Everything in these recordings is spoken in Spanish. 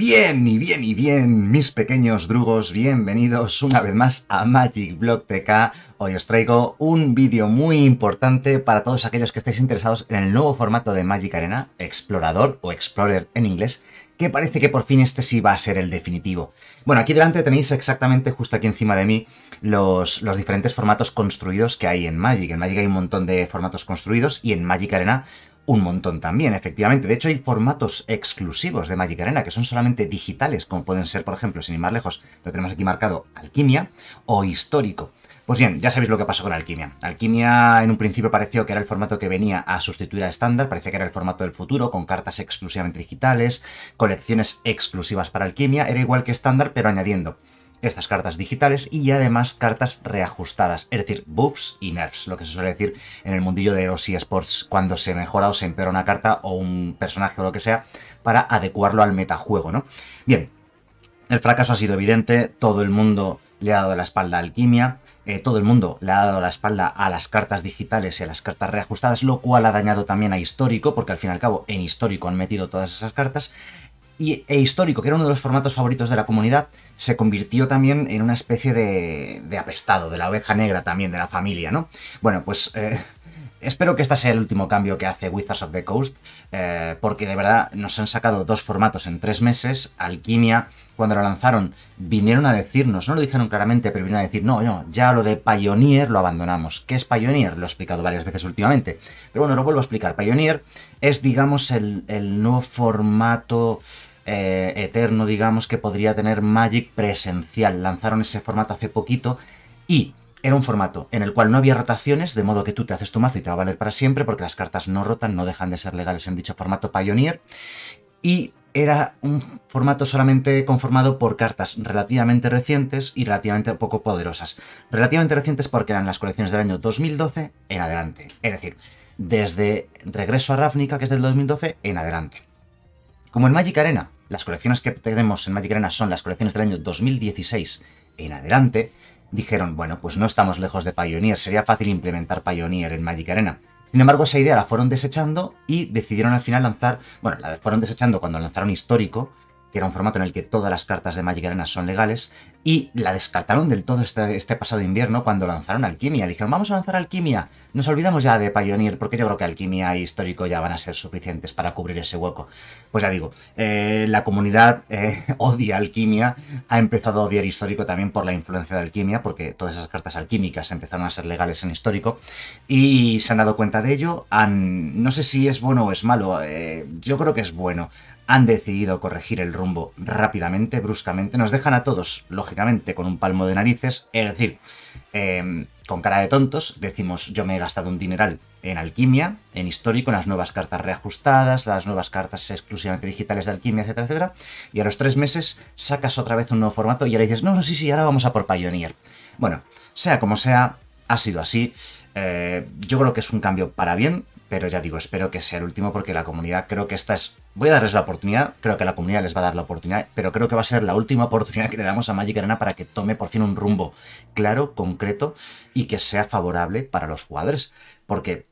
Bien y bien y bien, mis pequeños drugos, bienvenidos una vez más a Magic Block TK. Hoy os traigo un vídeo muy importante para todos aquellos que estéis interesados en el nuevo formato de Magic Arena, Explorador o Explorer en inglés, que parece que por fin este sí va a ser el definitivo. Bueno, aquí delante tenéis exactamente, justo aquí encima de mí, los, los, diferentes formatos construidos que hay en Magic. En Magic hay un montón de formatos construidos y en Magic Arena un montón también, efectivamente. De hecho, hay formatos exclusivos de Magic Arena que son solamente digitales, como pueden ser, por ejemplo, sin ir más lejos, lo tenemos aquí marcado Alquimia o Histórico. Pues bien, ya sabéis lo que pasó con Alquimia. Alquimia en un principio pareció que era el formato que venía a sustituir a estándar, parecía que era el formato del futuro, con cartas exclusivamente digitales, colecciones exclusivas para Alquimia, era igual que estándar, pero añadiendo estas cartas digitales y además cartas reajustadas, es decir, buffs y nerfs, lo que se suele decir en el mundillo de los eSports cuando se mejora o se empeora una carta o un personaje o lo que sea para adecuarlo al metajuego, ¿no? Bien, el fracaso ha sido evidente, todo el mundo le ha dado la espalda a Alquimia, eh, todo el mundo le ha dado la espalda a las cartas digitales y a las cartas reajustadas, lo cual ha dañado también a Histórico, porque al fin y al cabo en Histórico han metido todas esas cartas, y, e histórico, que era uno de los formatos favoritos de la comunidad, se convirtió también en una especie de, de apestado, de la oveja negra también, de la familia, ¿no? Bueno, pues eh, espero que este sea el último cambio que hace Wizards of the Coast, eh, porque de verdad nos han sacado dos formatos en tres meses. Alquimia, cuando lo lanzaron, vinieron a decirnos, no lo dijeron claramente, pero vinieron a decir, no, no, ya lo de Pioneer lo abandonamos. ¿Qué es Pioneer? Lo he explicado varias veces últimamente. Pero bueno, lo vuelvo a explicar. Pioneer es, digamos, el, el nuevo formato eh, eterno, digamos, que podría tener Magic presencial. Lanzaron ese formato hace poquito y era un formato en el cual no había rotaciones, de modo que tú te haces tu mazo y te va a valer para siempre, porque las cartas no rotan, no dejan de ser legales en dicho formato Pioneer. Y era un formato solamente conformado por cartas relativamente recientes y relativamente poco poderosas. Relativamente recientes porque eran las colecciones del año 2012 en adelante. Es decir, desde Regreso a Ravnica, que es del 2012, en adelante. Como en Magic Arena, las colecciones que tenemos en Magic Arena son las colecciones del año 2016 en adelante, dijeron, bueno, pues no estamos lejos de Pioneer, sería fácil implementar Pioneer en Magic Arena. Sin embargo, esa idea la fueron desechando y decidieron al final lanzar, bueno, la fueron desechando cuando lanzaron Histórico, que era un formato en el que todas las cartas de Magic Arena son legales, y la descartaron del todo este, este pasado invierno cuando lanzaron Alquimia. Dijeron, vamos a lanzar Alquimia. Nos olvidamos ya de Pioneer, porque yo creo que Alquimia y e Histórico ya van a ser suficientes para cubrir ese hueco. Pues ya digo, eh, la comunidad eh, odia Alquimia, ha empezado a odiar Histórico también por la influencia de Alquimia, porque todas esas cartas alquímicas empezaron a ser legales en Histórico, y se han dado cuenta de ello. no sé si es bueno o es malo, eh, yo creo que es bueno han decidido corregir el rumbo rápidamente, bruscamente. Nos dejan a todos, lógicamente, con un palmo de narices, es decir, em, con cara de tontos, decimos yo me he gastado un dineral en alquimia, en histórico, en las nuevas cartas reajustadas, las nuevas cartas exclusivamente digitales de alquimia, etcétera, etcétera, y a los tres meses sacas otra vez un nuevo formato y ahora dices, no, no, sí, sí, ahora vamos a por Pioneer. Bueno, sea como sea, ha sido así. Eh, yo creo que es un cambio para bien, pero ya digo, espero que sea el último porque la comunidad creo que esta es... Voy a darles la oportunidad, creo que la comunidad les va a dar la oportunidad, pero creo que va a ser la última oportunidad que le damos a Magic Arena para que tome por fin un rumbo claro, concreto y que sea favorable para los jugadores. Porque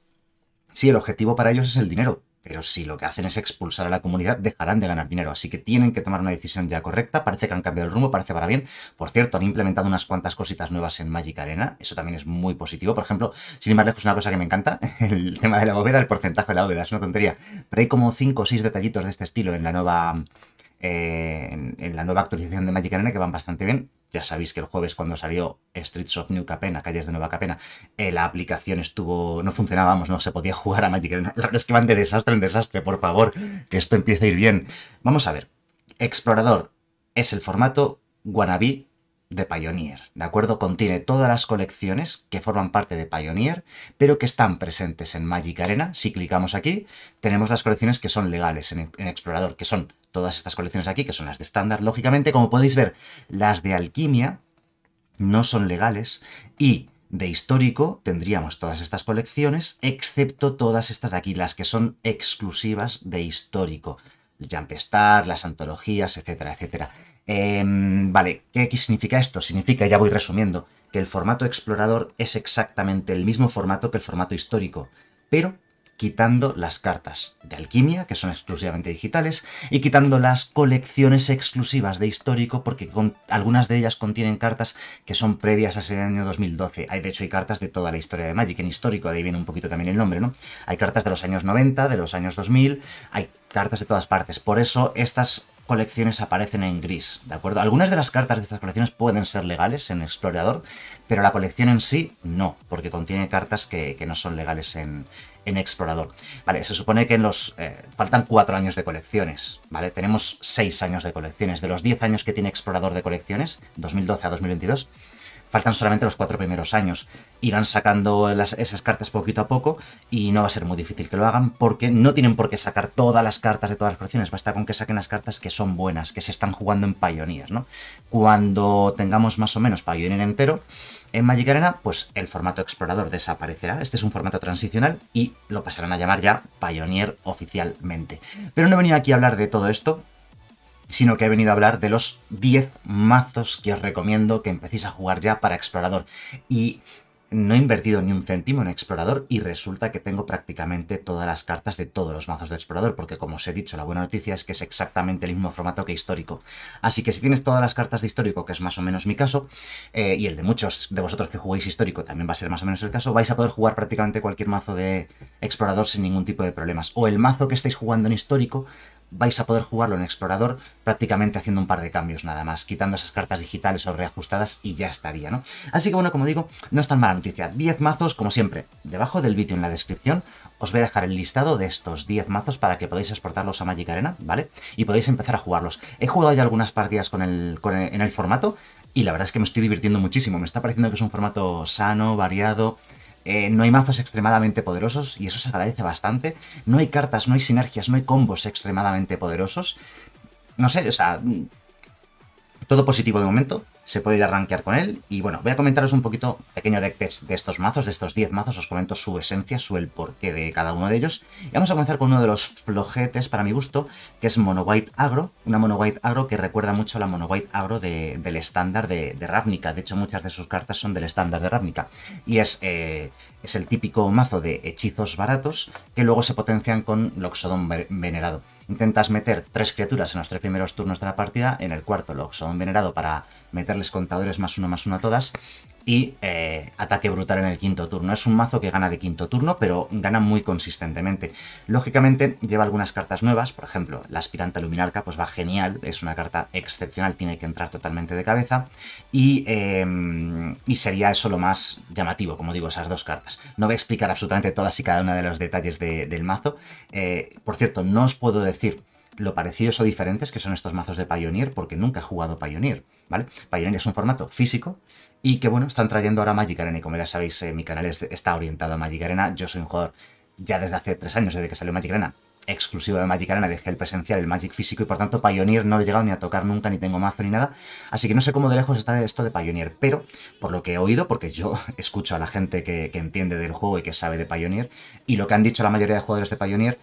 sí, el objetivo para ellos es el dinero, pero si lo que hacen es expulsar a la comunidad, dejarán de ganar dinero. Así que tienen que tomar una decisión ya correcta. Parece que han cambiado el rumbo, parece para bien. Por cierto, han implementado unas cuantas cositas nuevas en Magic Arena. Eso también es muy positivo. Por ejemplo, sin ir más lejos, una cosa que me encanta, el tema de la bóveda, el porcentaje de la bóveda. Es una tontería. Pero hay como 5 o 6 detallitos de este estilo en la nueva... Eh, en, la nueva actualización de Magic Arena que van bastante bien. Ya sabéis que el jueves cuando salió Streets of New Capena, Calles de Nueva Capena, eh, la aplicación estuvo, no funcionábamos, no se podía jugar a Magic Arena. La verdad es que van de desastre en desastre, por favor, que esto empiece a ir bien. Vamos a ver, Explorador es el formato wannabe de Pioneer, ¿de acuerdo? Contiene todas las colecciones que forman parte de Pioneer, pero que están presentes en Magic Arena. Si clicamos aquí, tenemos las colecciones que son legales en Explorador, que son todas estas colecciones aquí, que son las de estándar, lógicamente, como podéis ver, las de alquimia no son legales y de histórico tendríamos todas estas colecciones, excepto todas estas de aquí, las que son exclusivas de histórico. Jumpstar, las antologías, etcétera, etcétera. Em, vale, ¿qué significa esto? Significa, ya voy resumiendo, que el formato explorador es exactamente el mismo formato que el formato histórico, pero quitando las cartas de alquimia, que son exclusivamente digitales, y quitando las colecciones exclusivas de histórico, porque algunas de ellas contienen cartas que son previas a ese año 2012. Hay, de hecho, hay cartas de toda la historia de Magic en histórico, de ahí viene un poquito también el nombre, ¿no? Hay cartas de los años 90, de los años 2000, hay cartas de todas partes. Por eso estas colecciones aparecen en gris, ¿de acuerdo? Algunas de las cartas de estas colecciones pueden ser legales en Explorador, pero la colección en sí no, porque contiene cartas que, que no son legales en, en Explorador. Vale, se supone que en los. Eh, faltan cuatro años de colecciones, ¿vale? Tenemos seis años de colecciones. De los diez años que tiene Explorador de colecciones, 2012 a 2022, faltan solamente los cuatro primeros años. Irán sacando esas cartas poquito a poco y no va a ser muy difícil que lo hagan porque no tienen por qué sacar todas las cartas de todas las colecciones, basta con que saquen las cartas que son buenas, que se están jugando en Pioneer, ¿no? Cuando tengamos más o menos en entero, en Magic Arena, pues el formato explorador desaparecerá, este es un formato transicional y lo pasarán a llamar ya Pioneer oficialmente. Pero no he venido aquí a hablar de todo esto, sino que he venido a hablar de los 10 mazos que os recomiendo que empecéis a jugar ya para explorador. Y no he invertido ni un céntimo en explorador y resulta que tengo prácticamente todas las cartas de todos los mazos de explorador, porque como os he dicho, la buena noticia es que es exactamente el mismo formato que histórico. Así que si tienes todas las cartas de histórico, que es más o menos mi caso, eh, y el de muchos de vosotros que juguéis histórico también va a ser más o menos el caso, vais a poder jugar prácticamente cualquier mazo de explorador sin ningún tipo de problemas. O el mazo que estáis jugando en histórico vais a poder jugarlo en explorador prácticamente haciendo un par de cambios nada más, quitando esas cartas digitales o reajustadas y ya estaría, ¿no? Así que bueno, como digo, no es tan mala noticia. 10 mazos, como siempre, debajo del vídeo en la descripción os voy a dejar el listado de estos 10 mazos para que podáis exportarlos a Magic Arena, ¿vale? Y podéis empezar a jugarlos. He jugado ya algunas partidas con en el formato y la verdad es que me estoy divirtiendo muchísimo. Me está pareciendo que es un formato sano, variado eh, no hay mazos extremadamente poderosos y eso se agradece bastante. No hay cartas, no hay sinergias, no hay combos extremadamente poderosos. No sé, o sea, mm, todo positivo de momento se puede ir a rankear con él. Y bueno, voy a comentaros un poquito pequeño deck de, de, estos mazos, de estos 10 mazos, os comento su esencia, su el porqué de cada uno de ellos. Y vamos a comenzar con uno de los flojetes para mi gusto, que es Mono White Agro, una Mono White Agro que recuerda mucho a la Mono White Agro del estándar de, Ravnica. De hecho, muchas de sus cartas son del estándar de Ravnica. Y es... Eh, es el típico mazo de hechizos baratos que luego se potencian con Loxodon Venerado. Intentas meter tres criaturas en los tres primeros turnos de la partida, en el cuarto Loxodon Venerado para meterles contadores más uno más uno a todas, y eh, ataque brutal en el quinto turno. Es un mazo que gana de quinto turno, pero gana muy consistentemente. Lógicamente lleva algunas cartas nuevas, por ejemplo, la aspirante luminarca pues va genial, es una carta excepcional, tiene que entrar totalmente de cabeza y, em, sería eso lo más llamativo, como digo, esas dos cartas. No voy a explicar absolutamente todas y cada una de los detalles del mazo. Eh, por cierto, no os puedo decir lo parecidos o diferentes que son estos mazos de Pioneer, porque nunca he jugado Pioneer, ¿vale? Pioneer es un formato físico y que bueno, están trayendo ahora Magic Arena. Y como ya sabéis, eh, mi canal está orientado a Magic Arena. Yo soy un jugador ya desde hace tres años, desde que salió Magic Arena, exclusivo de Magic Arena, dejé el presencial, el Magic físico y por tanto Pioneer no lo he llegado ni a tocar nunca, ni tengo mazo ni nada, así que no sé cómo de lejos está esto de Pioneer, pero por lo que he oído, porque yo escucho a la gente que, que entiende del juego y que sabe de Pioneer, y lo que han dicho la mayoría de jugadores de Pioneer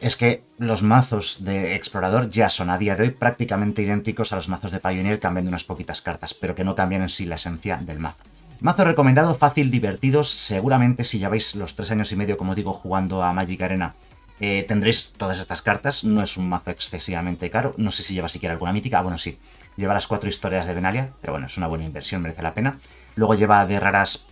es que los mazos de explorador ya son a día de hoy prácticamente idénticos a los mazos de Pioneer cambiando unas poquitas cartas, pero que no cambian en sí la esencia del mazo. Mazo recomendado, fácil, divertido, seguramente si lleváis los tres años y medio, como digo, jugando a Magic Arena, eh, tendréis todas estas cartas, no es un mazo excesivamente caro, no sé si lleva siquiera alguna mítica, ah, bueno sí, lleva las cuatro historias de Benalia, pero bueno, es una buena inversión, merece la pena. Luego lleva de raras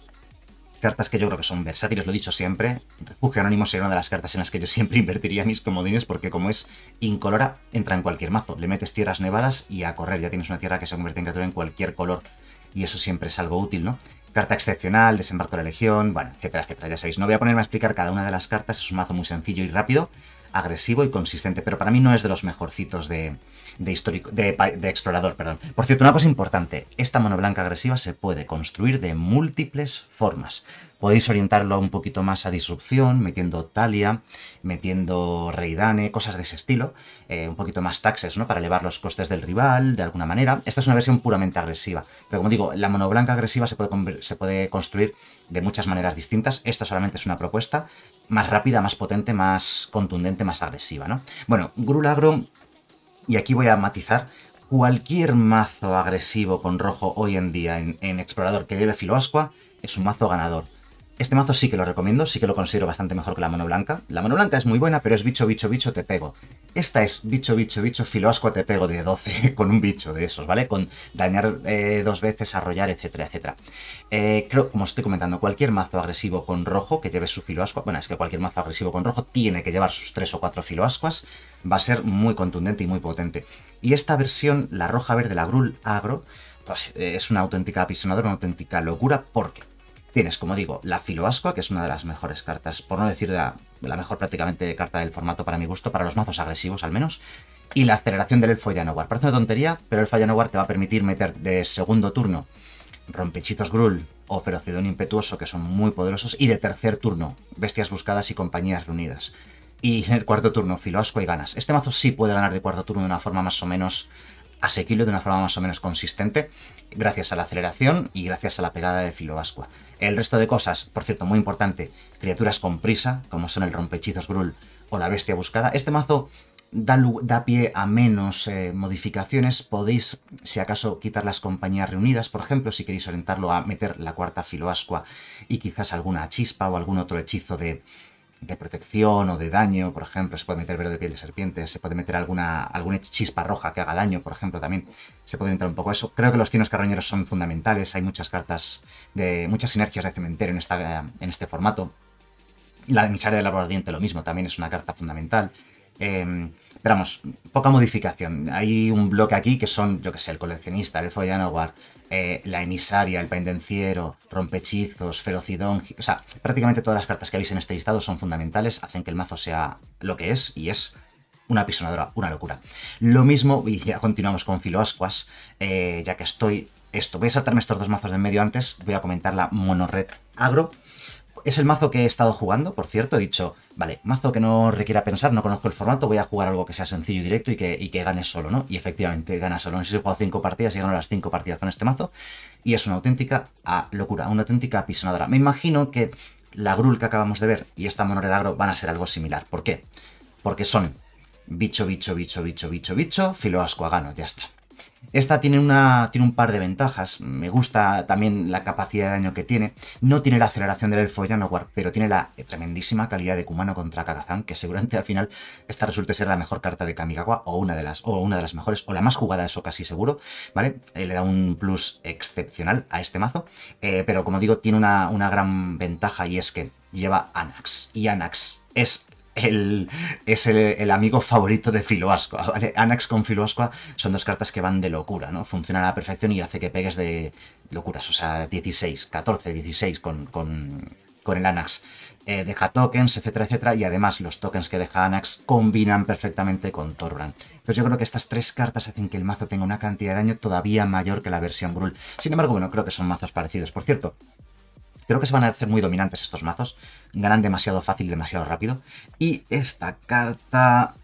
cartas que yo creo que son versátiles, lo he dicho siempre. Refugio Anónimo sería una de las cartas en las que yo siempre invertiría mis comodines porque como es incolora, entra en cualquier mazo. Le metes tierras nevadas y a correr ya tienes una tierra que se convierte en criatura en cualquier color. Y eso siempre es algo útil, ¿no? Carta excepcional, desembarco de la legión, bueno, etcétera, etcétera, ya sabéis. No voy a ponerme a explicar cada una de las cartas, es un mazo muy sencillo y rápido agresivo y consistente, pero para mí no es de los mejorcitos de, histórico, de, explorador. Perdón. Por cierto, una cosa importante, esta mano blanca agresiva se puede construir de múltiples formas. Podéis orientarlo un poquito más a disrupción, metiendo Talia, metiendo Reidane, cosas de ese estilo, eh, un poquito más taxes, ¿no? Para elevar los costes del rival, de alguna manera. Esta es una versión puramente agresiva, pero como digo, la monoblanca blanca agresiva se puede construir de muchas maneras distintas. Esta solamente es una propuesta más rápida, más potente, más contundente, más agresiva, ¿no? Bueno, Grulagro, y aquí voy a matizar, cualquier mazo agresivo con rojo hoy en día en, Explorador que lleve Filoasqua es un mazo ganador. Este mazo sí que lo recomiendo, sí que lo considero bastante mejor que la mano blanca. La mano blanca es muy buena, pero es bicho, bicho, bicho, te pego. Esta es bicho, bicho, bicho, filoasco, te pego de 12 con un bicho de esos, ¿vale? Con dañar eh, dos veces, arrollar, etcétera, etcétera. Eh, creo, como os estoy comentando, cualquier mazo agresivo con rojo que lleve su filoasco, bueno, es que cualquier mazo agresivo con rojo tiene que llevar sus 3 o 4 filoascuas, va a ser muy contundente y muy potente. Y esta versión, la roja verde, la Grul Agro, pues, eh, es una auténtica apisonadora, una auténtica locura, porque Tienes, como digo, la Filoascua, que es una de las mejores cartas, por no decir la, mejor prácticamente carta del formato para mi gusto, para los mazos agresivos al menos, y la aceleración del Elfo Yanowar. Parece una tontería, pero el Elfo Yanowar te va a permitir meter de segundo turno Rompechitos grull o Ferocidón Impetuoso, que son muy poderosos, y de tercer turno Bestias Buscadas y Compañías Reunidas. Y en el cuarto turno filoasco y ganas. Este mazo sí puede ganar de cuarto turno de una forma más o menos asequilo de una forma más o menos consistente gracias a la aceleración y gracias a la pegada de ascua. El resto de cosas, por cierto, muy importante, criaturas con prisa, como son el rompechizos Gruul o la bestia buscada. Este mazo da, da pie a menos eh, modificaciones. Podéis, si acaso, quitar las compañías reunidas, por ejemplo, si queréis orientarlo a meter la cuarta ascua y quizás alguna chispa o algún otro hechizo de, de protección o de daño, por ejemplo, se puede meter velo de piel de serpiente, se puede meter alguna, alguna chispa roja que haga daño, por ejemplo, también se puede entrar un poco eso. Creo que los Cienos carroñeros son fundamentales, hay muchas cartas de muchas sinergias de cementerio en, esta, en este formato. La de del ardiente, lo mismo, también es una carta fundamental. Em, pero vamos, poca modificación. Hay un bloque aquí que son, yo que sé, el coleccionista, el Foyanovar, eh, la emisaria, el pendenciero, rompechizos, ferocidón. O sea, prácticamente todas las cartas que habéis en este listado son fundamentales, hacen que el mazo sea lo que es y es una pisonadora, una locura. Lo mismo, y ya continuamos con Filoascuas, eh, ya que estoy. Esto, voy a saltarme estos dos mazos de en medio antes, voy a comentar la monorred agro es el mazo que he estado jugando, por cierto, he dicho, vale, mazo que no requiera pensar, no conozco el formato, voy a jugar algo que sea sencillo y directo y que, gane solo, ¿no? Y efectivamente gana solo. No sé si he jugado cinco partidas y gano las cinco partidas con este mazo. Y es una auténtica ah, locura, una auténtica apisonadora. Me imagino que la Grul que acabamos de ver y esta Monore de Agro van a ser algo similar. ¿Por qué? Porque son bicho, bicho, bicho, bicho, bicho, bicho, filo asco a gano, ya está. Esta tiene, una, tiene un par de ventajas. Me gusta también la capacidad de daño que tiene. No tiene la aceleración del elfo Janowar, pero tiene la tremendísima calidad de Kumano contra Kagazan. que seguramente al final esta resulte ser la mejor carta de Kamigawa, o una de las, o una de las mejores, o la más jugada, eso casi seguro. ¿Vale? Eh, le da un plus excepcional a este mazo. Eh, pero como digo, tiene una, una gran ventaja y es que lleva Anax. Y Anax es es el, amigo favorito de filo ¿vale? Anax con Filoasqua son dos cartas que van de locura, ¿no? Funcionan a la perfección y hace que pegues de locuras, o sea, 16, 14, 16 con, con, el Anax. Eh, deja tokens, etcétera, etcétera, y además los tokens que deja Anax combinan perfectamente con Torbran. Entonces yo creo que estas tres cartas hacen que el mazo tenga una cantidad de daño todavía mayor que la versión Gruul. Sin embargo, bueno, creo que son mazos parecidos. Por cierto, Creo que se van a hacer muy dominantes estos mazos. Ganan demasiado fácil, demasiado rápido. Y esta carta...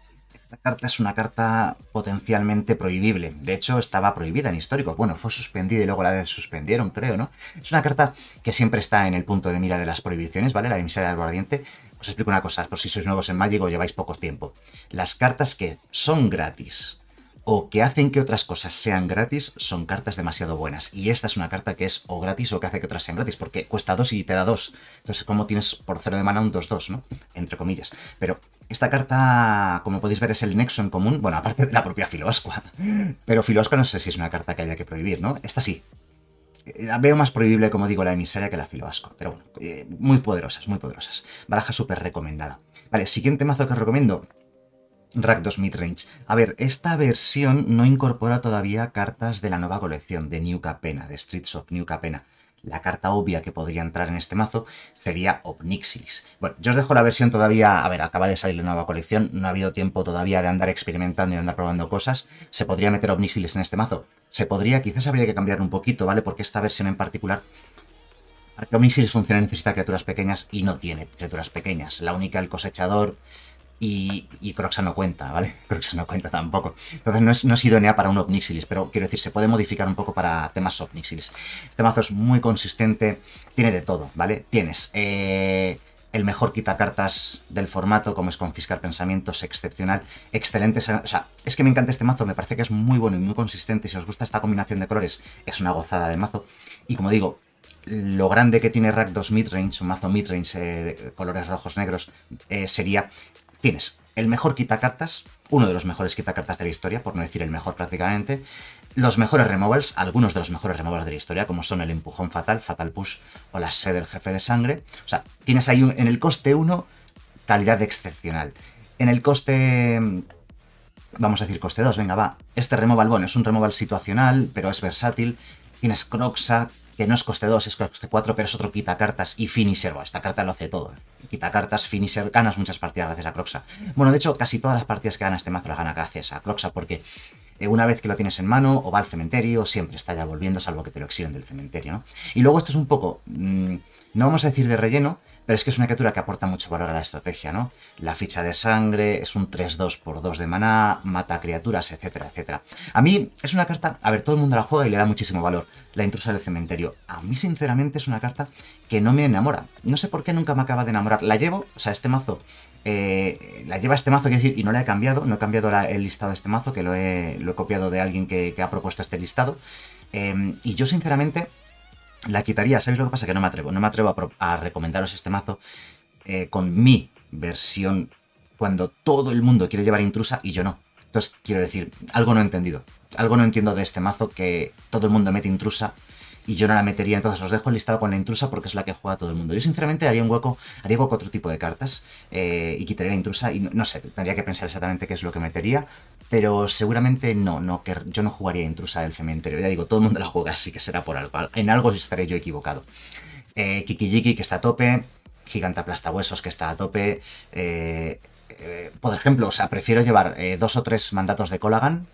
Esta carta es una carta potencialmente prohibible. De hecho, estaba prohibida en histórico. Bueno, fue suspendida y luego la suspendieron, creo, ¿no? Es una carta que siempre está en el punto de mira de las prohibiciones, ¿vale? La emisora de guardiente. Os explico una cosa, por si sois nuevos en Magic o lleváis poco tiempo. Las cartas que son gratis o que hacen que otras cosas sean gratis son cartas demasiado buenas. Y esta es una carta que es o gratis o que hace que otras sean gratis, porque cuesta dos y te da dos. Entonces, como tienes por cero de mana un 2-2, ¿no? Entre comillas. Pero esta carta, como podéis ver, es el nexo en común, bueno, aparte de la propia Filoasqua. Pero Filoasqua no sé si es una carta que haya que prohibir, ¿no? Esta sí. Eh, la veo más prohibible, como digo, la emisaria que la Filoasco. Pero bueno, eh, muy poderosas, muy poderosas. Baraja súper recomendada. Vale, siguiente mazo que os recomiendo. Rack Midrange. A ver, esta versión no incorpora todavía cartas de la nueva colección de New Capena, de Streets of New Capena. La carta obvia que podría entrar en este mazo sería Obnixilis. Bueno, yo os dejo la versión todavía, a ver, acaba de salir la nueva colección, no ha habido tiempo todavía de andar experimentando y de andar probando cosas. Se podría meter Obnixilis en este mazo. Se podría, quizás habría que cambiar un poquito, ¿vale? Porque esta versión en particular para que Omnixilis funcione necesita criaturas pequeñas y no tiene criaturas pequeñas. La única, el cosechador, y, y Croxa no cuenta, ¿vale? Croxa no cuenta tampoco. Entonces no es, no idónea para un Obnixilis, pero quiero decir, se puede modificar un poco para temas Obnixilis. Este mazo es muy consistente, tiene de todo, ¿vale? Tienes eh, el mejor quitacartas del formato, como es Confiscar Pensamientos, excepcional, excelente. O sea, es que me encanta este mazo, me parece que es muy bueno y muy consistente. Y Si os gusta esta combinación de colores, es una gozada de mazo. Y como digo, lo grande que tiene Rack 2 Midrange, un mazo Midrange eh, de colores rojos-negros, eh, sería tienes el mejor quitacartas, uno de los mejores quitacartas de la historia, por no decir el mejor prácticamente, los mejores removals, algunos de los mejores removals de la historia, como son el empujón fatal, fatal push o la sed del jefe de sangre. O sea, tienes ahí en el coste 1 calidad excepcional. En el coste... Vamos a decir coste 2, venga, va. Este removal, bueno, es un removal situacional, pero es versátil. Tienes Croxa, que no es coste 2, es coste 4, pero es otro quita cartas y finisher. Bueno, esta carta lo hace todo. Eh. Quita cartas, finisher, ganas muchas partidas gracias a Croxa. Bueno, de hecho, casi todas las partidas que gana este mazo las gana gracias a Croxa, porque eh, una vez que lo tienes en mano, o va al cementerio, o siempre está ya volviendo, salvo que te lo exigen del cementerio, Y luego esto es un poco, mm, no vamos a decir de relleno, pero es que es una criatura que aporta mucho valor a la estrategia, ¿no? La ficha de sangre, es un 3-2 por 2 de maná, mata criaturas, etcétera, etcétera. A mí es una carta, a ver, todo el mundo la juega y le da muchísimo valor, la intrusa del cementerio. A mí sinceramente es una carta que no me enamora. No sé por qué nunca me acaba de enamorar. La llevo, o sea, este mazo, eh, la lleva este mazo, quiero decir, y no la he cambiado, no he cambiado el listado de este mazo, que lo he, copiado de alguien que, ha propuesto este listado. Em, y yo sinceramente la quitaría, ¿sabéis lo que pasa? Que no me atrevo, no me atrevo a, recomendaros este mazo eh, con mi versión cuando todo el mundo quiere llevar intrusa y yo no. Entonces, quiero decir, algo no he entendido. Algo no entiendo de este mazo que todo el mundo mete intrusa y yo no la metería. Entonces os dejo el listado con la intrusa porque es la que juega todo el mundo. Yo sinceramente haría un hueco, haría hueco otro tipo de cartas eh, y quitaría la intrusa y no, sé, tendría que pensar exactamente qué es lo que metería, pero seguramente no, no que yo no jugaría intrusa del cementerio. Ya digo, todo el mundo la juega, así que será por algo. En algo estaré yo equivocado. Eh, Kikijiki que está a tope, Giganta huesos que está a tope. Eh, eh, por ejemplo, o sea, prefiero llevar dos o tres mandatos de Colagan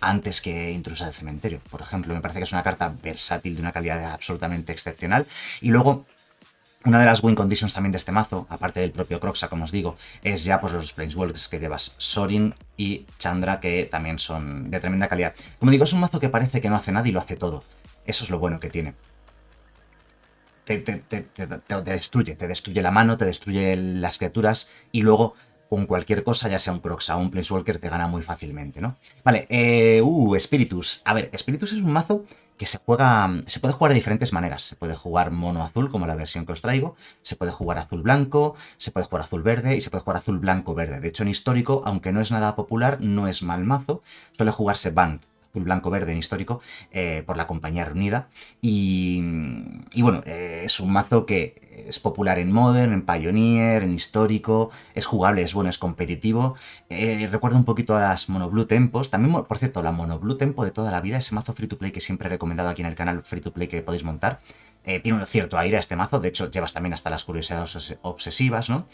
antes que Intrusa el Cementerio, por ejemplo. Me parece que es una carta versátil de una calidad absolutamente excepcional. Y luego, una de las win conditions también de este mazo, aparte del propio Croxa, como os digo, es ya pues los Planeswalkers que llevas Sorin y Chandra, que también son de tremenda calidad. Como digo, es un mazo que parece que no hace nada y lo hace todo. Eso es lo bueno que tiene. te destruye, te destruye la mano, te destruye las criaturas y luego con cualquier cosa, ya sea un Crocs o un Planeswalker, te gana muy fácilmente, ¿no? Vale, eh, uh, Spiritus. A ver, Spiritus es un mazo que se juega, se puede jugar de diferentes maneras. Se puede jugar mono azul, como la versión que os traigo, se puede jugar azul blanco, se puede jugar azul verde y se puede jugar azul blanco verde. De hecho, en histórico, aunque no es nada popular, no es mal mazo, suele jugarse Band, blanco, verde en histórico, eh, por la compañía reunida. Y, bueno, eh, es un mazo que es popular en Modern, en Pioneer, en histórico, es jugable, es bueno, es competitivo. Eh, recuerdo recuerda un poquito a las Mono Blue Tempos. También, por cierto, la Mono Blue Tempo de toda la vida, ese mazo free to play que siempre he recomendado aquí en el canal Free to Play que podéis montar. Eh, tiene un cierto aire a este mazo, de hecho llevas también hasta las curiosidades obsesivas, ¿no?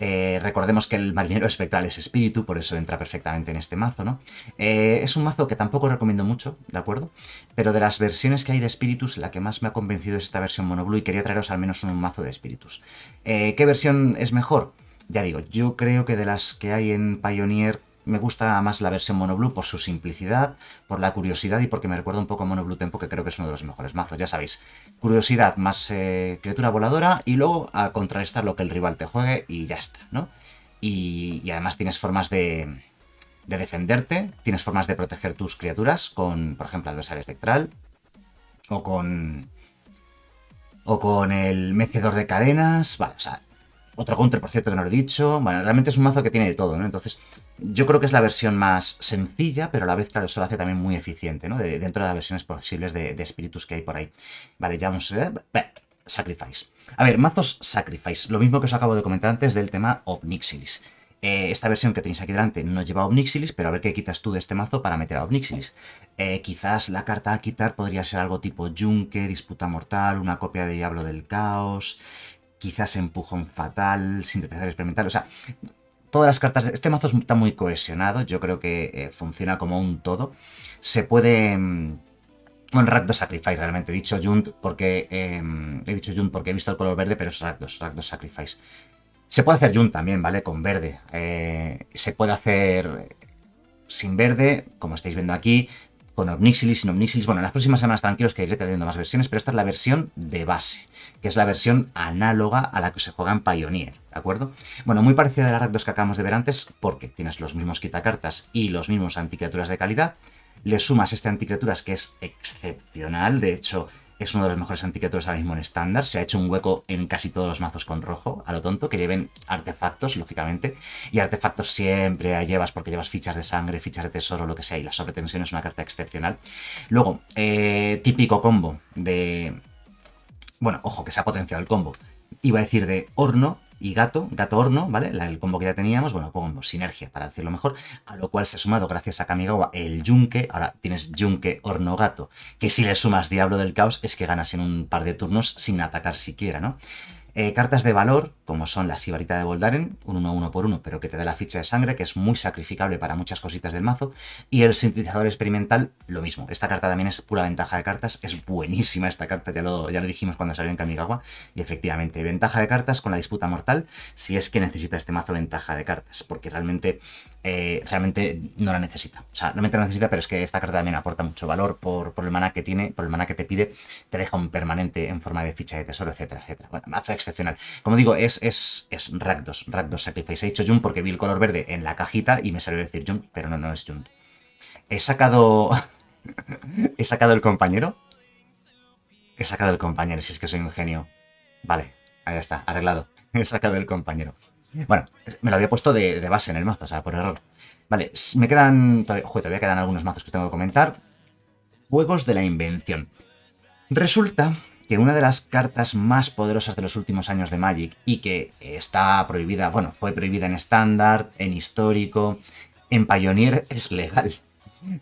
Eh, recordemos que el marinero espectral es espíritu, por eso entra perfectamente en este mazo, ¿no? Eh, es un mazo que tampoco recomiendo mucho, ¿de acuerdo? Pero de las versiones que hay de espíritus, la que más me ha convencido es esta versión monoblue y quería traeros al menos un mazo de espíritus. ¿Qué versión es mejor? Ya digo, yo creo que de las que hay en Pioneer me gusta más la versión Monoblue por su simplicidad, por la curiosidad y porque me recuerda un poco a Mono Tempo, que creo que es uno de los mejores mazos, ya sabéis. Curiosidad más eh, criatura voladora y luego a contrarrestar lo que el rival te juegue y ya está, ¿no? Y, además tienes formas de, de, defenderte, tienes formas de proteger tus criaturas con, por ejemplo, adversario espectral o con... O con el mecedor de cadenas, vale, o sea, otro counter, por cierto, que no lo he dicho. Bueno, realmente es un mazo que tiene de todo, ¿no? Entonces, yo creo que es la versión más sencilla, pero a la vez, claro, eso lo hace también muy eficiente, ¿no? dentro de las versiones posibles de, espíritus que hay por ahí. Vale, ya vamos... Eh, ver. sacrifice. A ver, mazos Sacrifice. Lo mismo que os acabo de comentar antes del tema Omnixilis. Eh, esta versión que tenéis aquí delante no lleva Omnixilis, pero a ver qué quitas tú de este mazo para meter a Omnixilis. Eh, quizás la carta a quitar podría ser algo tipo Yunque, Disputa Mortal, una copia de Diablo del Caos, quizás empujón fatal, sin sintetizador experimental, o sea, todas las cartas, de... este mazo está muy cohesionado, yo creo que eh, funciona como un todo, se puede... Mm, un Rack Sacrifice, realmente. He dicho Junt porque. Em, he dicho Junt porque he visto el color verde, pero es Rack Sacrifice. Se puede hacer Junt también, ¿vale? Con verde. Eh, se puede hacer sin verde, como estáis viendo aquí con Omnixilis, sin Omnixilis. Bueno, en las próximas semanas tranquilos que iré teniendo más versiones, pero esta es la versión de base, que es la versión análoga a la que se juega en Pioneer, ¿de acuerdo? Bueno, muy parecida a la RAC 2 que acabamos de ver antes, porque tienes los mismos quitacartas y los mismos anticriaturas de calidad. Le sumas este anticriaturas que es excepcional, de hecho, es uno de los mejores anticriaturas ahora mismo en estándar. Se ha hecho un hueco en casi todos los mazos con rojo, a lo tonto, que lleven artefactos, lógicamente. Y artefactos siempre llevas porque llevas fichas de sangre, fichas de tesoro, lo que sea. Y la sobretensión es una carta excepcional. Luego, eh, típico combo de... Bueno, ojo, que se ha potenciado el combo. Iba a decir de horno y gato, gato horno, ¿vale? el combo que ya teníamos, bueno, combo sinergia, para decirlo mejor, a lo cual se ha sumado, gracias a Kamigawa, el yunque, ahora tienes yunque, horno, gato, que si le sumas Diablo del Caos es que ganas en un par de turnos sin atacar siquiera, ¿no? Eh, cartas de valor, como son la Sibarita de Voldaren, un 1 1 por 1, pero que te da la ficha de sangre, que es muy sacrificable para muchas cositas del mazo, y el sintetizador experimental, lo mismo. Esta carta también es pura ventaja de cartas, es buenísima esta carta, ya lo, ya lo dijimos cuando salió en Kamigawa, y efectivamente, ventaja de cartas con la disputa mortal, si es que necesita este mazo ventaja de cartas, porque realmente, eh, realmente no la necesita. O sea, no realmente la necesita, pero es que esta carta también aporta mucho valor por, por el maná que tiene, por el maná que te pide, te deja un permanente en forma de ficha de tesoro, etcétera, etcétera. Bueno, mazo excepcional. Como digo, es es, es, es Rakdos, Rakdos Sacrifice. He dicho Jun porque vi el color verde en la cajita y me salió decir Jun, pero no, no es Jun. He sacado... He sacado el compañero. He sacado el compañero, si es que soy un genio. Vale, ahí está, arreglado. He sacado el compañero. Bueno, me lo había puesto de, base en el mazo, o sea, por error. Vale, me quedan... joder, todavía quedan algunos mazos que tengo que comentar. Juegos de la Invención. Resulta que una de las cartas más poderosas de los últimos años de Magic y que está prohibida, bueno, fue prohibida en estándar, en histórico, en Pioneer es legal.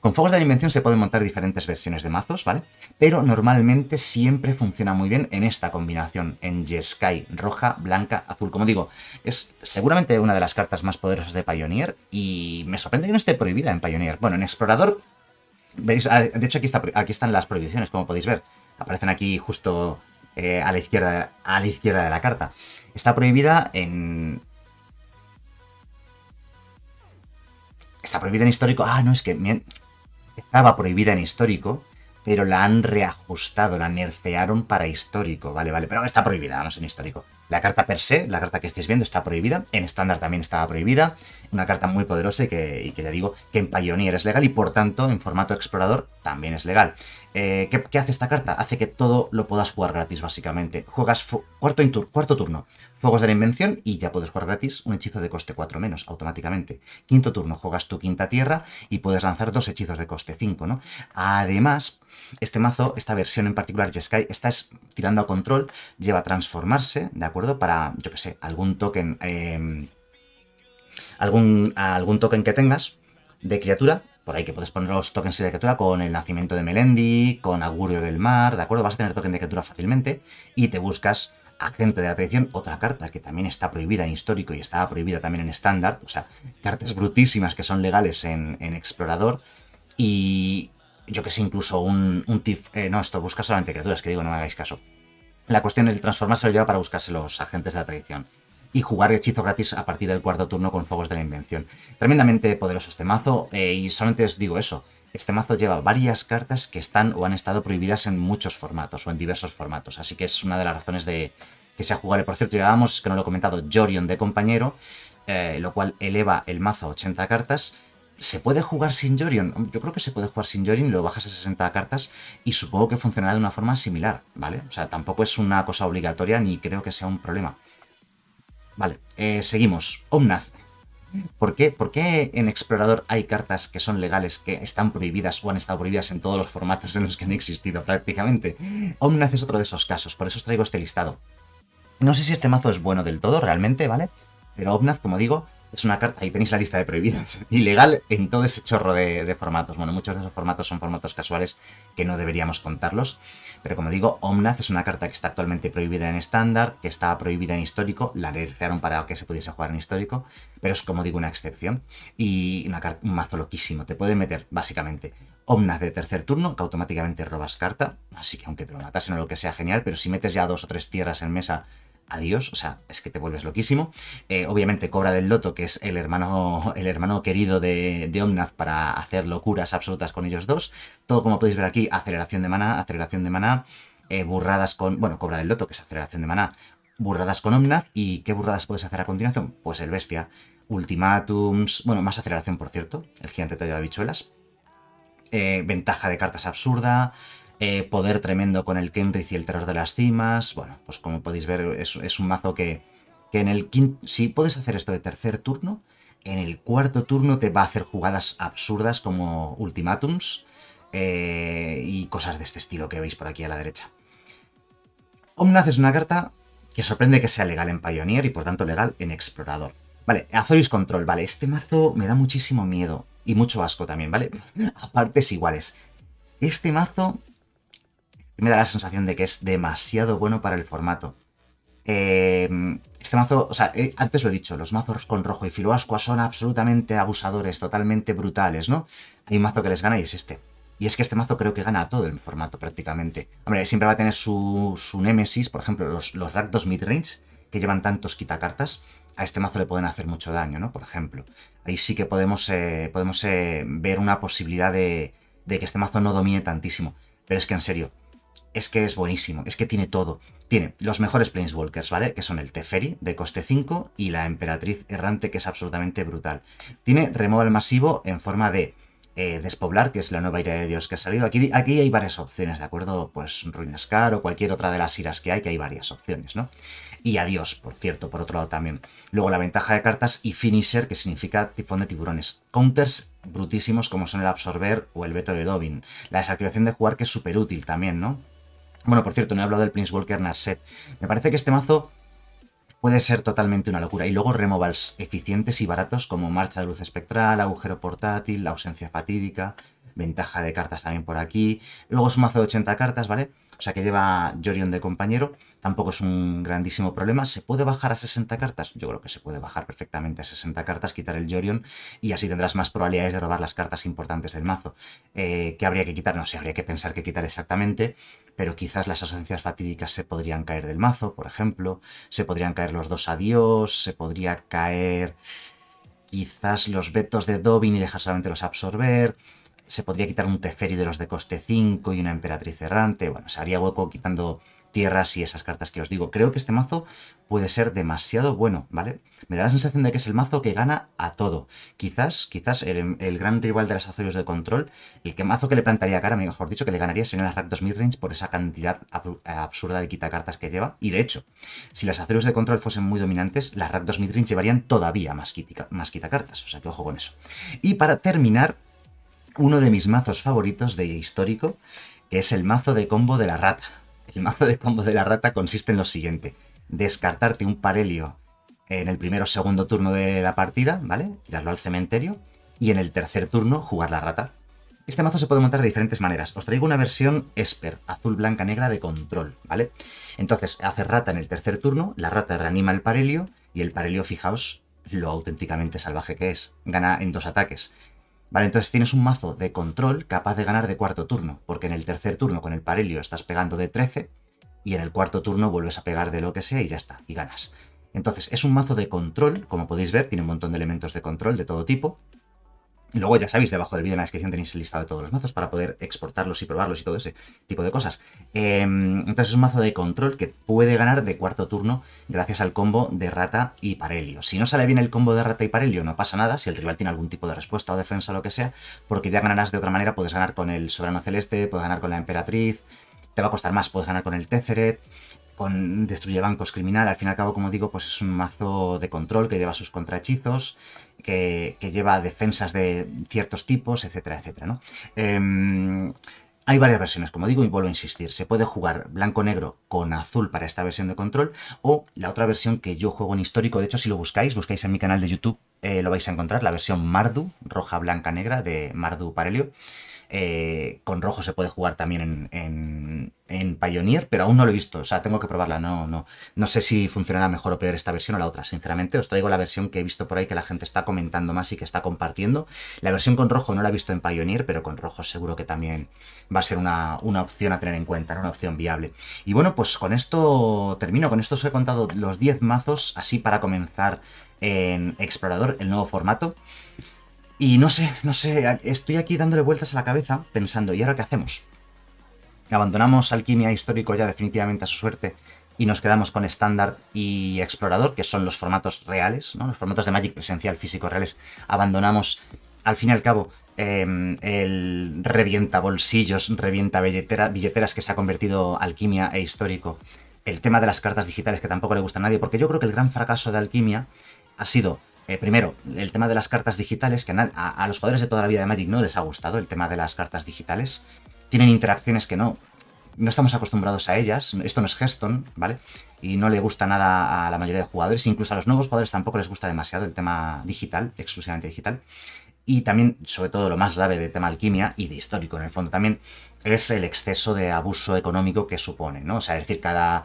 Con Fuegos de Invención se pueden montar diferentes versiones de mazos, ¿vale? Pero normalmente siempre funciona muy bien en esta combinación, en Jeskai, roja, blanca, azul. Como digo, es seguramente una de las cartas más poderosas de Pioneer y me sorprende que no esté prohibida en Pioneer. Bueno, en Explorador, veis, ah, de hecho aquí, está, aquí están las prohibiciones, como podéis ver. Aparecen aquí justo eh, a, la izquierda, a la izquierda de la carta. Está prohibida en... Está prohibida en histórico. Ah, no, es que estaba prohibida en histórico, pero la han reajustado, la nerfearon para histórico. Vale, vale, pero está prohibida, vamos, en histórico. La carta per se, la carta que estáis viendo, está prohibida. En estándar también estaba prohibida una carta muy poderosa y que, y ya digo que en Pioneer es legal y por tanto en formato explorador también es legal. Eh, ¿qué, hace esta carta? Hace que todo lo puedas jugar gratis básicamente. Juegas cuarto, cuarto turno, Fuegos de la Invención y ya puedes jugar gratis un hechizo de coste 4 menos automáticamente. Quinto turno, juegas tu quinta tierra y puedes lanzar dos hechizos de coste 5, ¿no? Además, este mazo, esta versión en particular, Jeskai, está tirando a control, lleva a transformarse, ¿de acuerdo? Para, yo que sé, algún token... Em, algún, algún token que tengas de criatura, por ahí que puedes poner los tokens de criatura con el nacimiento de Melendi, con Augurio del Mar, ¿de acuerdo? Vas a tener token de criatura fácilmente y te buscas Agente de la otra carta que también está prohibida en histórico y estaba prohibida también en estándar, o sea, cartas brutísimas que son legales en, explorador y yo que sé, incluso un, un eh, no, esto busca solamente criaturas, que digo, no me hagáis caso. La cuestión es lo lleva para buscarse los agentes de la y jugar hechizo gratis a partir del cuarto turno con Fuegos de la Invención. Tremendamente poderoso este mazo eh, y solamente os digo eso. Este mazo lleva varias cartas que están o han estado prohibidas en muchos formatos o en diversos formatos, así que es una de las razones de que sea jugable. Por cierto, llevábamos, que no lo he comentado, Jorion de compañero, eh, lo cual eleva el mazo a 80 cartas. ¿Se puede jugar sin Jorion? Yo creo que se puede jugar sin Jorion, lo bajas a 60 cartas y supongo que funcionará de una forma similar, ¿vale? O sea, tampoco es una cosa obligatoria ni creo que sea un problema. Vale, eh, seguimos. Omnath. ¿Por qué? en Explorador hay cartas que son legales, que están prohibidas o han estado prohibidas en todos los formatos en los que han existido prácticamente? Omnath es otro de esos casos, por eso os traigo este listado. No sé si este mazo es bueno del todo realmente, ¿vale? Pero Omnath, como digo, es una carta, ahí tenéis la lista de prohibidas, ilegal en todo ese chorro de, de formatos. Bueno, muchos de esos formatos son formatos casuales que no deberíamos contarlos. Pero como digo, Omnath es una carta que está actualmente prohibida en estándar, que estaba prohibida en histórico, la nerfearon para que se pudiese jugar en histórico, pero es como digo una excepción. Y una carta, un mazo loquísimo, te puede meter básicamente Omnath de tercer turno, que automáticamente robas carta, así que aunque te lo matasen o lo que sea, genial, pero si metes ya dos o tres tierras en mesa adiós, o sea, es que te vuelves loquísimo. Eh, obviamente Cobra del Loto, que es el hermano, el hermano querido de, de Omnath para hacer locuras absolutas con ellos dos. Todo como podéis ver aquí, aceleración de maná, aceleración de maná, eh, burradas con, bueno, Cobra del Loto, que es aceleración de maná, burradas con Omnath. ¿Y qué burradas puedes hacer a continuación? Pues el bestia, ultimatums, bueno, más aceleración por cierto, el gigante te de habichuelas. Eh, ventaja de cartas absurda, eh, poder tremendo con el Kenrith y el Terror de las Cimas. Bueno, pues como podéis ver, es, un mazo que, en el Si puedes hacer esto de tercer turno, en el cuarto turno te va a hacer jugadas absurdas como ultimátums eh, y cosas de este estilo que veis por aquí a la derecha. Omnath es una carta que sorprende que sea legal en Pioneer y por tanto legal en Explorador. Vale, Azorius Control, vale, este mazo me da muchísimo miedo y mucho asco también, ¿vale? a partes iguales. Este mazo me da la sensación de que es demasiado bueno para el formato. Eh, este mazo, o sea, eh, antes lo he dicho, los mazos con rojo y filoascua son absolutamente abusadores, totalmente brutales, ¿no? Hay un mazo que les gana y es este. Y es que este mazo creo que gana a todo el formato prácticamente. Hombre, siempre va a tener su, su némesis, por ejemplo, los, los Rakdos Midrange, que llevan tantos quitacartas, a este mazo le pueden hacer mucho daño, ¿no? Por ejemplo. Ahí sí que podemos, eh, podemos ver una posibilidad de que este mazo no domine tantísimo. Pero es que en serio, es que es buenísimo, es que tiene todo. Tiene los mejores Planeswalkers, ¿vale? Que son el Teferi, de coste 5, y la Emperatriz Errante, que es absolutamente brutal. Tiene removal masivo en forma de eh, despoblar, que es la nueva ira de Dios que ha salido. Aquí, aquí hay varias opciones, ¿de acuerdo? Pues Ruinascar o cualquier otra de las iras que hay, que hay varias opciones, ¿no? Y adiós, por cierto, por otro lado también. Luego la ventaja de cartas y finisher, que significa tifón de tiburones. Counters brutísimos como son el absorber o el veto de Dobbin. La desactivación de jugar, que es súper útil también, ¿no? Bueno, por cierto, no he hablado del Prince Walker Narset. Me parece que este mazo puede ser totalmente una locura. Y luego removals eficientes y baratos como marcha de luz espectral, agujero portátil, la ausencia fatídica, ventaja de cartas también por aquí. Luego es un mazo de 80 cartas, ¿vale? O sea que lleva Jorion de compañero. Tampoco es un grandísimo problema. ¿Se puede bajar a 60 cartas? Yo creo que se puede bajar perfectamente a 60 cartas, quitar el Jorion y así tendrás más probabilidades de robar las cartas importantes del mazo. Eh, ¿Qué habría que quitar? No sé, habría que pensar qué quitar exactamente, pero quizás las asociancias fatídicas se podrían caer del mazo, por ejemplo. Se podrían caer los dos adiós, se podría caer quizás los vetos de Dobin y dejar solamente los absorber se podría quitar un Teferi de los de coste 5 y una Emperatriz Errante. Bueno, se haría hueco quitando tierras y esas cartas que os digo. Creo que este mazo puede ser demasiado bueno, ¿vale? Me da la sensación de que es el mazo que gana a todo. Quizás, quizás el, gran rival de las Azorios de control, el que mazo que le plantaría cara, mejor dicho, que le ganaría serían las Rack 2000 Midrange por esa cantidad absurda de quitacartas que lleva. Y de hecho, si las Azorios de control fuesen muy dominantes, las Rack 2000 Midrange llevarían todavía más, más quitacartas. O sea que ojo con eso. Y para terminar, uno de mis mazos favoritos de histórico, que es el mazo de combo de la rata. El mazo de combo de la rata consiste en lo siguiente: descartarte un parelio en el primero o segundo turno de la partida, ¿vale? Tirarlo al cementerio y en el tercer turno jugar la rata. Este mazo se puede montar de diferentes maneras. Os traigo una versión Esper, azul, blanca, negra de control, ¿vale? Entonces, hace rata en el tercer turno, la rata reanima el parelio y el parelio, fijaos, lo auténticamente salvaje que es. Gana en dos ataques. Vale, entonces tienes un mazo de control capaz de ganar de cuarto turno, porque en el tercer turno con el parelio estás pegando de 13 y en el cuarto turno vuelves a pegar de lo que sea y ya está, y ganas. Entonces es un mazo de control, como podéis ver, tiene un montón de elementos de control de todo tipo, Luego ya sabéis, debajo del vídeo en la descripción tenéis el listado de todos los mazos para poder exportarlos y probarlos y todo ese tipo de cosas. Em, entonces es un mazo de control que puede ganar de cuarto turno gracias al combo de Rata y Parelio. Si no sale bien el combo de Rata y Parelio no pasa nada, si el rival tiene algún tipo de respuesta o defensa o lo que sea, porque ya ganarás de otra manera, puedes ganar con el Soberano Celeste, puedes ganar con la Emperatriz, te va a costar más, puedes ganar con el Teferet, destruye bancos criminal. Al fin y al cabo, como digo, pues es un mazo de control que lleva sus contrahechizos, que, lleva defensas de ciertos tipos, etcétera, etcétera, ¿no? Em, hay varias versiones, como digo, y vuelvo a insistir. Se puede jugar blanco-negro con azul para esta versión de control, o la otra versión que yo juego en histórico. De hecho, si lo buscáis, buscáis en mi canal de YouTube, eh, lo vais a encontrar, la versión Mardu, roja-blanca-negra de Mardu Parelio. Eh, con rojo se puede jugar también en en Pioneer, pero aún no lo he visto. O sea, tengo que probarla. No, no, no sé si funcionará mejor o peor esta versión o la otra. Sinceramente, os traigo la versión que he visto por ahí que la gente está comentando más y que está compartiendo. La versión con rojo no la he visto en Pioneer, pero con rojo seguro que también va a ser una, opción a tener en cuenta, una opción viable. Y bueno, pues con esto termino. Con esto os he contado los 10 mazos, así para comenzar en Explorador, el nuevo formato. Y no sé, no sé, estoy aquí dándole vueltas a la cabeza pensando, ¿y ahora qué hacemos? Abandonamos Alquimia histórico ya definitivamente a su suerte y nos quedamos con estándar y explorador, que son los formatos reales, ¿no? los formatos de Magic presencial físico reales. Abandonamos, al fin y al cabo, em, el revienta bolsillos, revienta billetera, billeteras que se ha convertido alquimia e histórico. El tema de las cartas digitales que tampoco le gusta a nadie, porque yo creo que el gran fracaso de alquimia ha sido eh, primero, el tema de las cartas digitales, que a, los jugadores de toda la vida de Magic no les ha gustado el tema de las cartas digitales tienen interacciones que no, no estamos acostumbrados a ellas. Esto no es Geston, ¿vale? Y no le gusta nada a la mayoría de jugadores, incluso a los nuevos jugadores tampoco les gusta demasiado el tema digital, exclusivamente digital. Y también, sobre todo, lo más grave de tema alquimia y de histórico en el fondo también, es el exceso de abuso económico que supone, ¿no? O sea, es decir, cada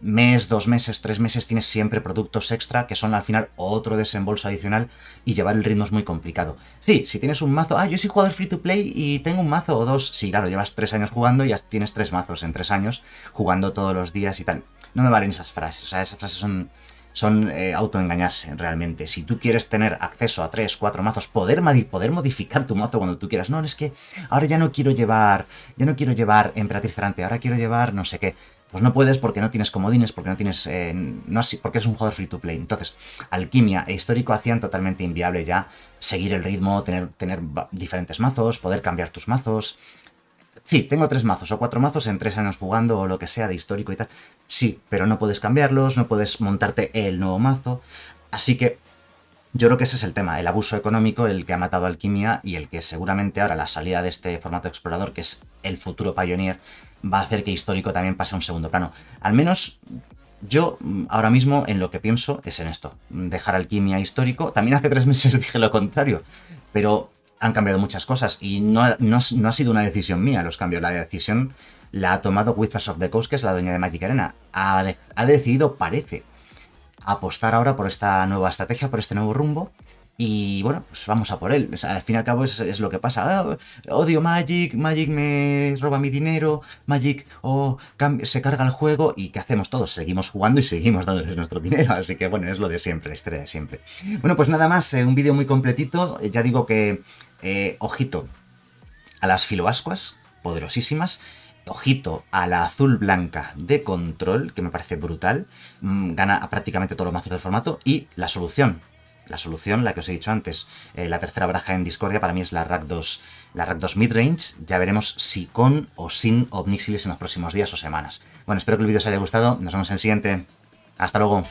mes, dos meses, tres meses tienes siempre productos extra que son al final otro desembolso adicional y llevar el ritmo es muy complicado. Sí, si tienes un mazo, ah, yo soy jugador free to play y tengo un mazo o dos, sí, claro, llevas tres años jugando y ya tienes tres mazos en tres años jugando todos los días y tal. No me valen esas frases, o sea, esas frases son, son eh, autoengañarse realmente. Si tú quieres tener acceso a tres, cuatro mazos, poder, poder modificar tu mazo cuando tú quieras, no, es que ahora ya no quiero llevar, ya no quiero llevar Emperatriz Cerante, ahora quiero llevar no sé qué pues no puedes porque no tienes comodines, porque no tienes. Eh, no así porque es un jugador free to play. Entonces, Alquimia e Histórico hacían totalmente inviable ya seguir el ritmo, tener, tener diferentes mazos, poder cambiar tus mazos. Sí, tengo tres mazos o cuatro mazos en tres años jugando o lo que sea de histórico y tal. Sí, pero no puedes cambiarlos, no puedes montarte el nuevo mazo. Así que yo creo que ese es el tema, el abuso económico, el que ha matado Alquimia y el que seguramente ahora la salida de este formato explorador, que es el futuro Pioneer, va a hacer que histórico también pase a un segundo plano. Al menos yo mm, ahora mismo en lo que pienso es en esto, dejar alquimia histórico. También hace tres meses dije lo contrario, pero han cambiado muchas cosas y no, ha sido una decisión mía los cambios. La decisión la ha tomado Wizards of the Coast, que es la dueña de Magic Arena. Ha, ha decidido, parece, apostar ahora por esta nueva estrategia, por este nuevo rumbo y bueno, pues vamos a por él. al fin y al cabo es, lo que pasa. Ah, odio Magic, Magic me roba mi dinero, Magic o oh, se carga el juego. ¿Y qué hacemos todos? Seguimos jugando y seguimos dándoles nuestro dinero. Así que bueno, es lo de siempre, la historia de siempre. Bueno, pues nada más, eh, un vídeo muy completito. Eh, ya digo que, eh, ojito a las filoascuas, poderosísimas ojito a la azul blanca de control, que me parece brutal, mm, gana a prácticamente todos los mazos del formato, y la solución, la solución, la que os he dicho antes, eh, la tercera baraja en Discordia para mí es la Rack 2, la 2 Midrange. Ya veremos si con o sin Obnixilis en los próximos días o semanas. Bueno, espero que el vídeo os haya gustado. Nos vemos en el siguiente. Hasta luego.